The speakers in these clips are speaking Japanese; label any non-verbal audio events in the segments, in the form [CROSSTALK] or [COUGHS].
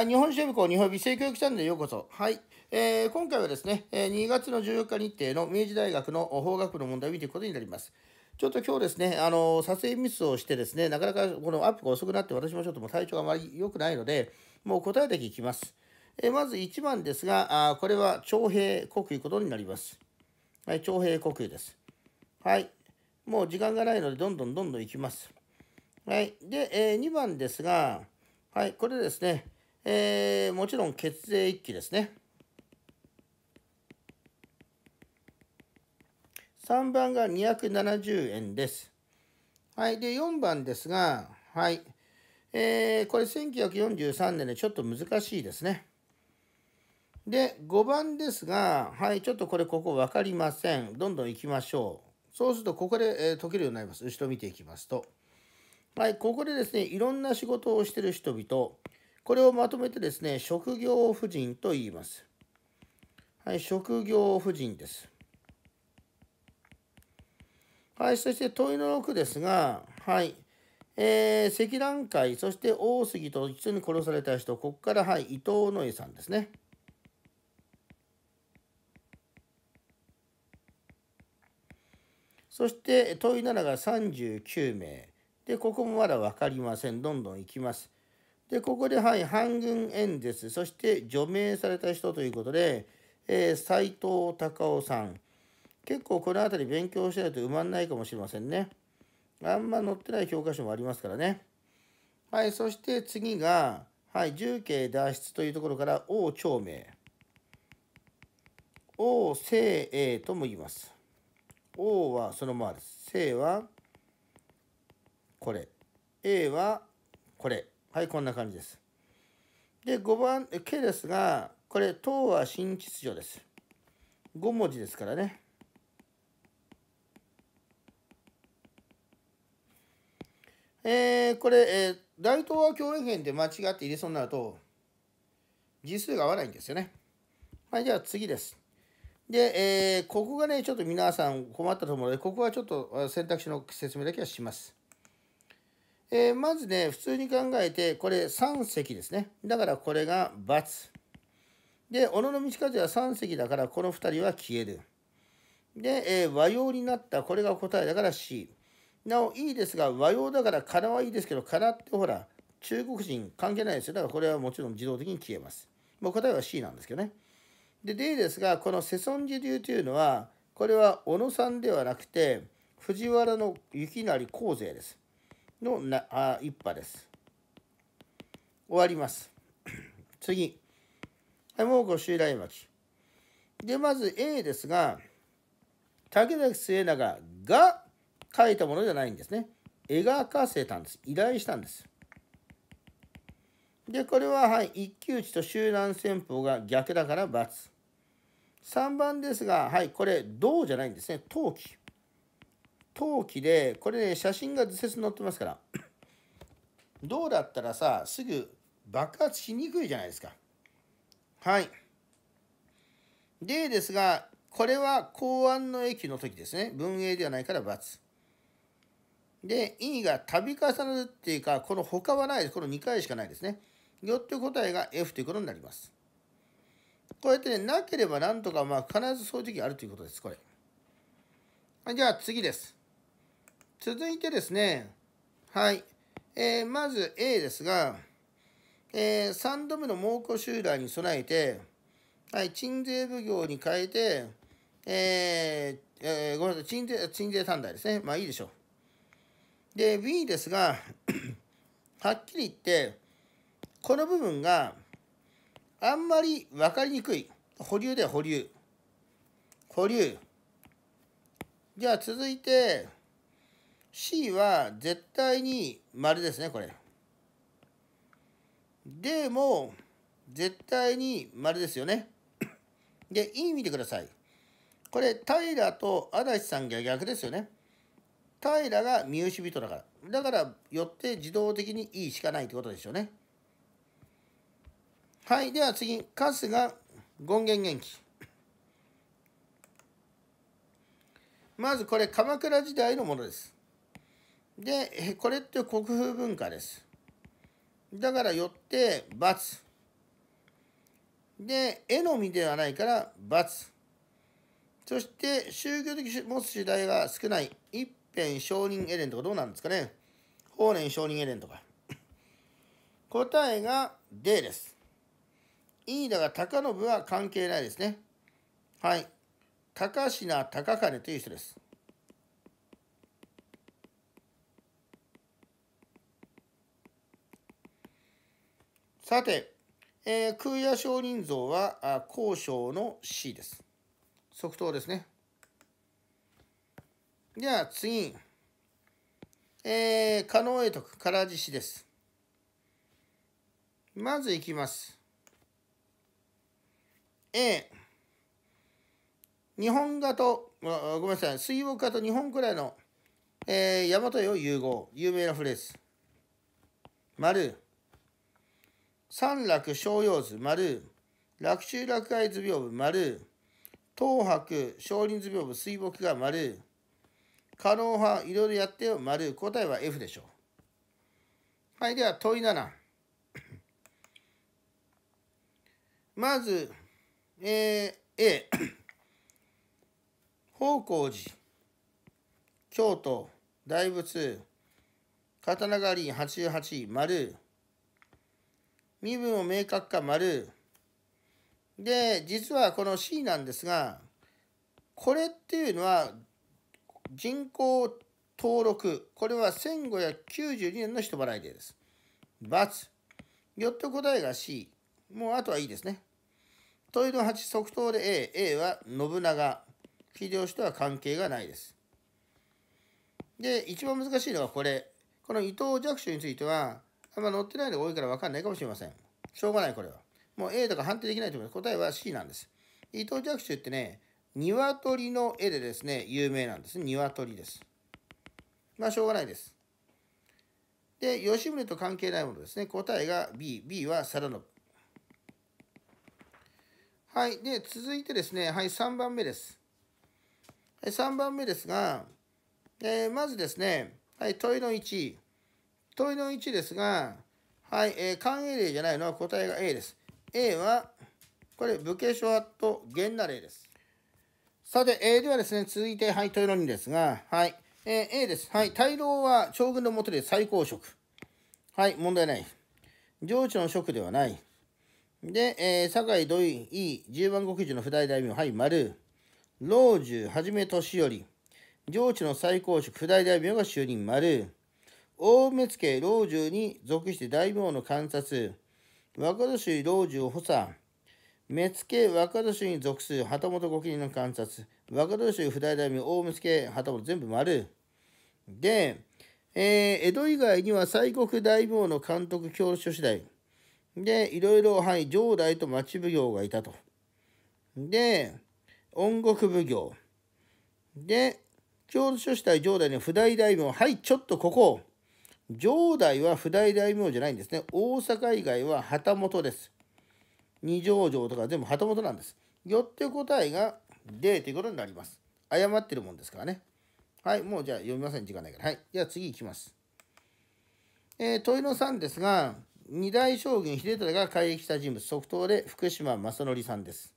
あ日本支部校日本予備性教育チャンネルようこそ。はい。えー、今回はですね、2月の14日日程の明治大学の法学部の問題を見ていくことになります。ちょっと今日ですね、あの、撮影ミスをしてですね、なかなかこのアップが遅くなって私もちょっともう体調があまり良くないので、もう答えだけいきます。えー、まず1番ですが、あこれは徴兵国有ことになります。はい、徴兵国有です。はい。もう時間がないので、どんどんどんどんいきます。はい。で、えー、2番ですが、はい、これですね、えー、もちろん血税1期ですね。3番が270円です。はい。で、4番ですが、はい。えー、これ1943年でちょっと難しいですね。で、5番ですが、はい。ちょっとこれ、ここ分かりません。どんどん行きましょう。そうすると、ここで、えー、解けるようになります。後ろ見ていきますと。はい。ここでですね、いろんな仕事をしてる人々、これをまとめてですね、職業婦人と言います。はい、職業婦人です。はい、そして問いの6ですが、はい、えー、赤段会、そして大杉と一緒に殺された人、ここから、はい、伊藤野江さんですね。そして問い7が39名。で、ここもまだ分かりません。どんどんいきます。で、ここで、はい、半軍演説、そして除名された人ということで、えー、斎藤隆夫さん。結構この辺り勉強しないと埋まんないかもしれませんね。あんま載ってない教科書もありますからね。はい、そして次が、はい、重慶脱出というところから、王朝明。王聖英とも言います。王はそのままです。聖はこれ。A はこれ。はいこんな感じですで5番 K ですがこれ党は新秩序です5文字ですからねえー、これ、えー、大東亜共栄圏で間違って入れそうになると字数が合わないんですよねはいじゃあ次ですで、えー、ここがねちょっと皆さん困ったと思うのでここはちょっと選択肢の説明だけはしますえー、まずね、普通に考えて、これ3隻ですね。だからこれが×。で、小野道和は3隻だから、この2人は消える。で、えー、和洋になった、これが答えだから C。なお、いいですが、和洋だから、殻はいいですけど、殻ってほら、中国人関係ないですよ。だからこれはもちろん自動的に消えます。もう答えは C なんですけどね。で、D ですが、このセソン寺流というのは、これは小野さんではなくて、藤原の雪成光勢です。のなあ一派です。終わります。[COUGHS] 次。はい、もう5襲来巻。で、まず A ですが、竹崎末永が書いたものじゃないんですね。描かせたんです。依頼したんです。で、これは、はい、一騎打ちと集団戦法が逆だから×。3番ですが、はい、これ、銅じゃないんですね。陶器。陶器で、これね、写真が図説に載ってますから、銅 [COUGHS] だったらさ、すぐ爆発しにくいじゃないですか。はい。でですが、これは公安の駅の時ですね。文英ではないから×。で、E が度重なるっていうか、この他はないです。この2回しかないですね。よって答えが F ということになります。こうやってね、なければなんとか、まあ必ずそういう時あるということです。これ。じゃあ次です。続いてですね、はい。えー、まず A ですが、えー、3度目の猛虎襲来に備えて、はい、鎮税奉行に変えて、えーえー、ごめんなさい、鎮税、鎮税短大ですね。まあいいでしょう。で、B ですが、[CLEARS THROAT] はっきり言って、この部分があんまり分かりにくい。保留では保留。保留。じゃあ続いて、C は絶対に丸ですねこれ。でも絶対に丸ですよね。[COUGHS] で E 見てください。これ平と足立さんが逆ですよね。平が三好人だから。だからよって自動的に E しかないってことでしょうね。はい。では次、春日権現元気。まずこれ鎌倉時代のものです。で、これって国風文化です。だからよって×。で、絵の実ではないから×。そして宗教的持つ主題が少ない一辺承認エレンとかどうなんですかね法然承認エレンとか。[LAUGHS] 答えが D です。いいだが高信は関係ないですね。はい。高品高金という人です。さて、えー、空也上人像は交渉の C です。即答ですね。では次、えー、加納江徳、唐獅子です。まずいきます。A、日本画と、ごめんなさい、水墨画と日本くらいの、えー、大和絵を融合、有名なフレーズ。丸、三楽逍遥図丸楽中楽外図屏風丸東博少林図屏風水墨画丸可能派いろいろやってよ丸答えは F でしょうはいでは問い7 [COUGHS] まず、えー、A [COUGHS] 方光寺京都大仏刀狩り88丸身分を明確化丸で実はこの C なんですがこれっていうのは人口登録これは1592年の人払いでです×よって答えが C もうあとはいいですね問いの8即答で A A は信長秀吉とは関係がないですで一番難しいのはこれこの伊藤若冲についてはあんま載ってないのが多いから分かんないかもしれません。しょうがない、これは。もう A とか判定できないと思います。答えは C なんです。伊藤若冲ってね、鶏の絵でですね、有名なんです。鶏です。まあ、しょうがないです。で、吉宗と関係ないものですね。答えが B。B は定信。はい。で、続いてですね、はい、3番目です。はい、3番目ですが、えー、まずですね、はい、問いの1。問いの1ですが、はい、えー、簡例じゃないのは答えが A です。A は、これ、武家諸法と源な例です。さて、えー、ではですね、続いて、はい、問いの2ですが、はい、えー、A です。はい、大老は将軍のもとで最高職。はい、問題ない。上智の職ではない。で、えー、酒井土井、E、十番国寺の不代大名、はい、丸。老中、はじめ年寄り。上智の最高職、不代大名が就任、丸。大目付老中に属して大名の観察若年市老中補佐目付若年市に属する旗本御家人の観察若年市不代大名大目付旗本全部丸で、えー、江戸以外には西国大名の監督教書次第でいろいろはい城代と町奉行がいたとで音国奉行で教書次第城代の不代大名はいちょっとここ上代は不代大名じゃないんですね。大阪以外は旗本です。二条城とか全部旗本なんです。よって答えが D ということになります。誤ってるもんですからね。はい、もうじゃあ読みません。時間ないから。はい。じゃあ次いきます。えー、問いの3ですが、二代将軍秀忠が改易した人物、即答で福島正則さんです。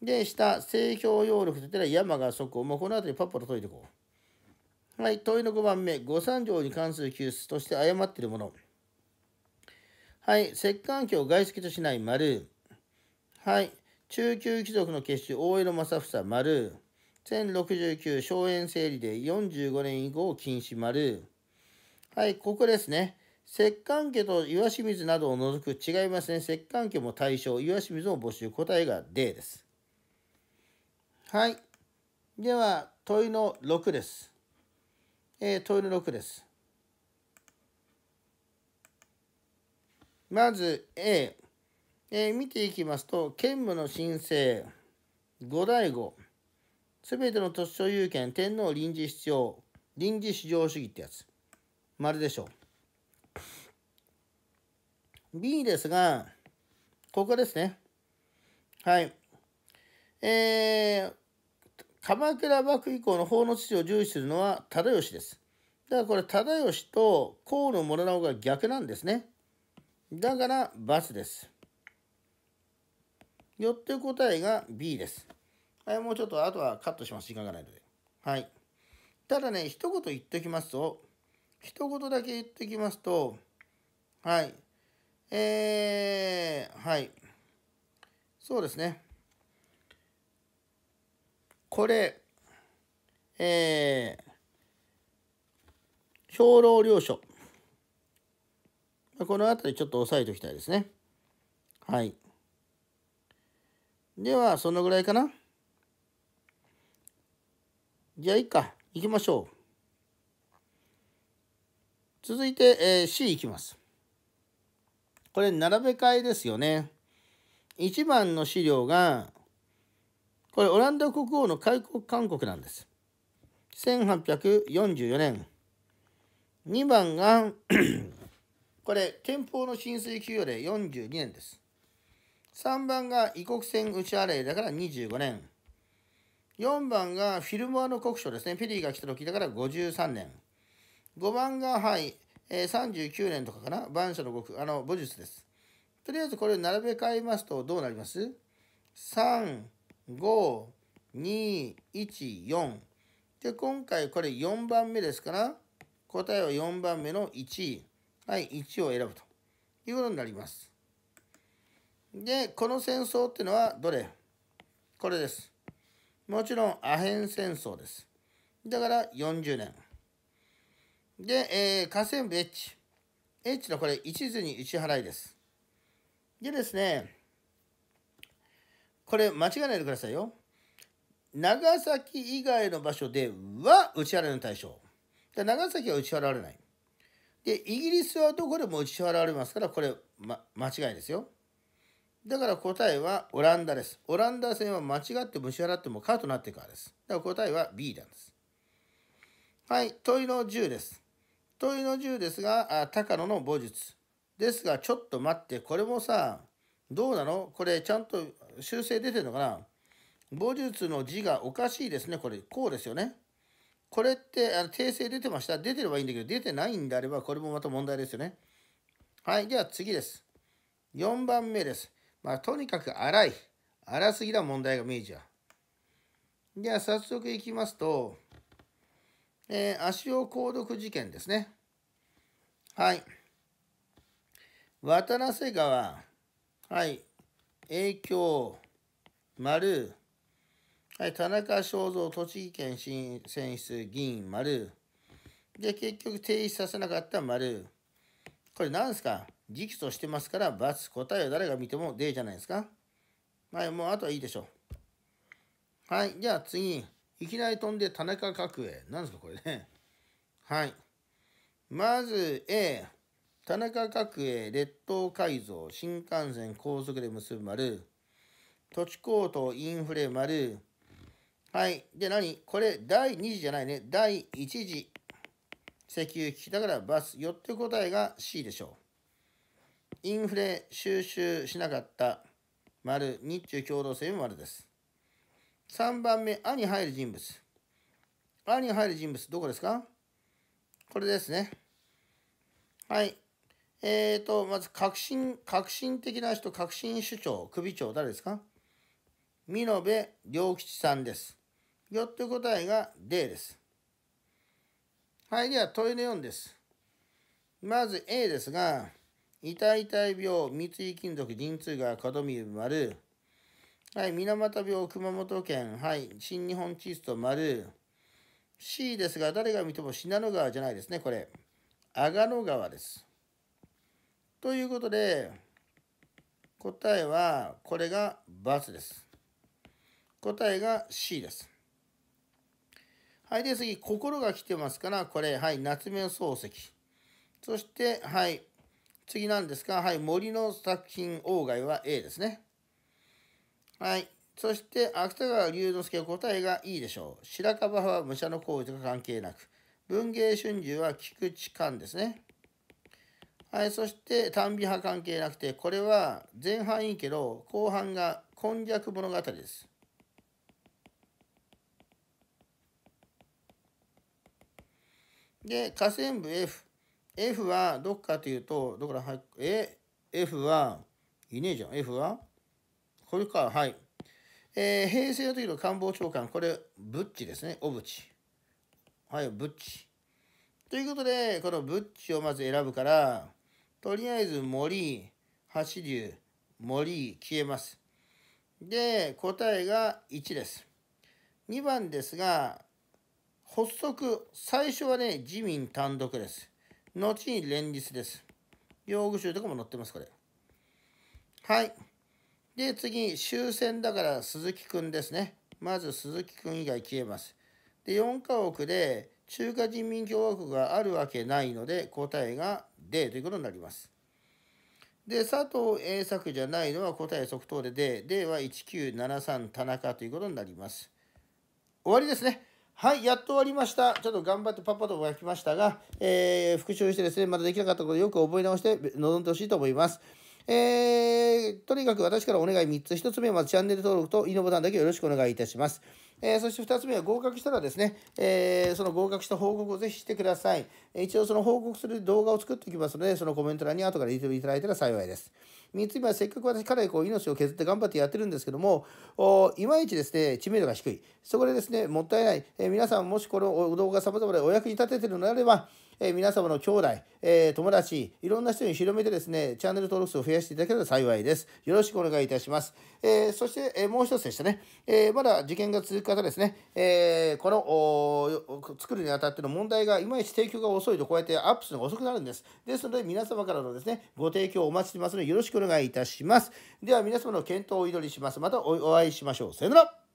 で、下、清氷要力といったら山が即行。もうこの辺りパッパと解いていこう。はい、問いの5番目、御三条に関する救出として誤っているもの。はい、摂関家を外籍としない丸。はい、中級貴族の結集、大江戸正房丸。1069荘園整理で45年以降禁止丸。はい、ここですね。摂関家と岩清水などを除く違いますね。摂関家も対象、岩清水も募集。答えが D です。はい。では、問いの6です。えー、問いの6です。まず A、えー、見ていきますと、兼務の申請、五第五、すべての土地所有権、天皇臨時必要、臨時至上主義ってやつ。丸でしょう。B ですが、ここですね。はい。えー、鎌倉幕府以降の法の秩序を重視するのは忠義です。だからこれ忠義と河野諸直が逆なんですね。だから×です。よって答えが B です。はい、もうちょっとあとはカットします。時間がないので。はい。ただね、一言言ってきますと、一言だけ言ってきますと、はい。えー、はい。そうですね。これ、えー、兵糧領書。この辺りちょっと押さえておきたいですね。はい。では、そのぐらいかな。じゃあ、いいか。行きましょう。続いて、えー、C いきます。これ、並べ替えですよね。1番の資料が、これオランダ国王の開国勧告なんです。1844年2番が [CLEARS THROAT] これ憲法の浸水給与令42年です。3番が異国船打ち払いだから25年。4番がフィルモアの国書ですね。ペリーが来た時だから53年。5番が、はい、えー、39年とかかな。万書の国、あの、武術です。とりあえずこれ並べ替えますとどうなります ?3、5214で今回これ4番目ですから答えは4番目の1はい1を選ぶということになりますでこの戦争っていうのはどれこれですもちろんアヘン戦争ですだから40年で、えー、河川部 H H のこれ一途に打ち払いですでですねこれ間違えないでくださいよ。長崎以外の場所では打ち払いの対象。で長崎は打ち払われない。で、イギリスはどこでも打ち払われますから、これ、ま、間違いですよ。だから答えはオランダです。オランダ戦は間違っても打ち払ってもカーとなってからです。だから答えは B なんです。はい、問いの10です。問いの10ですが、あ高野の母術。ですが、ちょっと待って、これもさ、どうなのこれちゃんと修正出てるのかな母術の字がおかしいですね。これ、こうですよね。これって、あの訂正出てました。出てればいいんだけど、出てないんであれば、これもまた問題ですよね。はい、では次です。4番目です。まあ、とにかく荒い。荒すぎな問題が明治は。では、早速いきますと、えー、足尾鉱毒事件ですね。はい。渡良瀬川はい。影響、丸。はい。田中正造、栃木県新選出、議員、丸。で、結局提出させなかった丸。これ何ですか直訴してますから、×。答えは誰が見てもでーじゃないですか。はい。もうあとはいいでしょう。はい。じゃあ次。いきなり飛んで田中角栄。何ですかこれね。はい。まず A。田中角栄列島改造新幹線高速で結ぶ丸土地高騰インフレ丸はいで何これ第2次じゃないね第1次石油危機だからバスよって答えが C でしょうインフレ収集しなかった丸日中共同声明丸です3番目「あ」に入る人物「あ」に入る人物どこですかこれですねはいえっ、ー、と、まず革新、革新的な人、革新首長、首長、誰ですか美延良吉さんです。よって答えが D です。はい、では問いの4です。まず A ですが、痛い痛い病、三井金属、陣痛が門見丸。はい、水俣病、熊本県。はい、新日本地図と丸。C ですが、誰が見ても信濃川じゃないですね、これ。阿賀野川です。ということで答えはこれが×です。答えが C です。はい、で次、心が来てますから、これ、はい、夏目漱石。そして、はい、次なんですが、はい、森の作品、鴎外は A ですね。はい、そして、芥川龍之介、答えが E でしょう。白樺派は武者の行為とか関係なく。文芸春秋は菊池寛ですね。はい、そして短微派関係なくて、これは前半いいけど、後半が婚約物語です。で、下線部 F。F はどっかというと、どこら、はえ、F は、いねえじゃん、F はこれか、はい。えー、平成の時の官房長官、これ、ブッチですね、小渕。はい、ブッチ。ということで、このブッチをまず選ぶから、とりあえず森、橋流、森、消えます。で、答えが1です。2番ですが、発足、最初はね、自民単独です。後に連立です。用具集とかも載ってます、これ。はい。で、次、終戦だから鈴木くんですね。まず鈴木くん以外消えます。で、4家屋で、中華人民共和国があるわけないので答えが D ということになります。で、佐藤栄作じゃないのは答え即答で D。D は1973田中ということになります。終わりですね。はい、やっと終わりました。ちょっと頑張ってパッパと書きましたが、えー、復習してですね、まだできなかったことをよく覚え直して臨んでほしいと思います。えー、とにかく私からお願い3つ。1つ目はチャンネル登録といいのボタンだけよろしくお願いいたします。えー、そして2つ目は合格したらですね、えー、その合格した報告をぜひしてください。一応その報告する動画を作っておきますので、そのコメント欄に後から入れていただいたら幸いです。3つ目はせっかく私、かなりこう命を削って頑張ってやってるんですけども、おいまいちですね、知名度が低い。そこでですね、もったいない。えー、皆さんもしこの動画様々でお役に立ててるのであれば、えー、皆様の兄弟、えー、友達、いろんな人に広めてですね、チャンネル登録数を増やしていただければ幸いです。よろしくお願いいたします。えー、そして、えもう一つでしたね、えまだ受験が続く方ですね、えこの作るにあたっての問題がいまいち提供が遅いと、こうやってアップするのが遅くなるんです。ですので、皆様からのですね、ご提供をお待ちしてますので、よろしくお願いいたします。では、皆様の検討をお祈りします。またお会いしましょう。さよなら